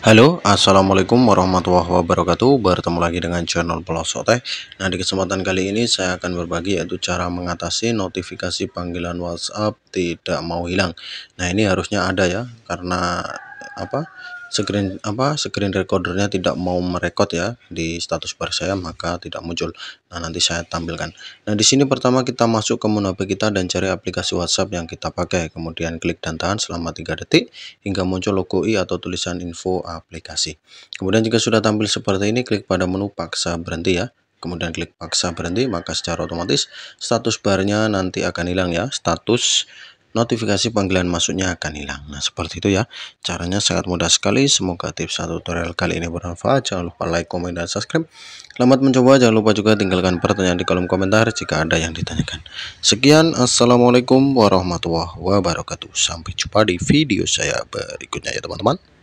Halo assalamualaikum warahmatullahi wabarakatuh bertemu lagi dengan channel pelosok teh nah di kesempatan kali ini saya akan berbagi yaitu cara mengatasi notifikasi panggilan WhatsApp tidak mau hilang nah ini harusnya ada ya karena apa screen apa screen recordernya tidak mau merekod ya di status bar saya maka tidak muncul nah nanti saya tampilkan nah di sini pertama kita masuk ke menu HP kita dan cari aplikasi WhatsApp yang kita pakai kemudian klik dan tahan selama 3 detik hingga muncul logo i atau tulisan info aplikasi kemudian jika sudah tampil seperti ini klik pada menu paksa berhenti ya kemudian klik paksa berhenti maka secara otomatis status barnya nanti akan hilang ya status notifikasi panggilan masuknya akan hilang. Nah, seperti itu ya. Caranya sangat mudah sekali. Semoga tips satu tutorial kali ini bermanfaat. Jangan lupa like, komen, dan subscribe. Selamat mencoba. Jangan lupa juga tinggalkan pertanyaan di kolom komentar jika ada yang ditanyakan. Sekian. Assalamualaikum warahmatullahi wabarakatuh. Sampai jumpa di video saya berikutnya ya teman-teman.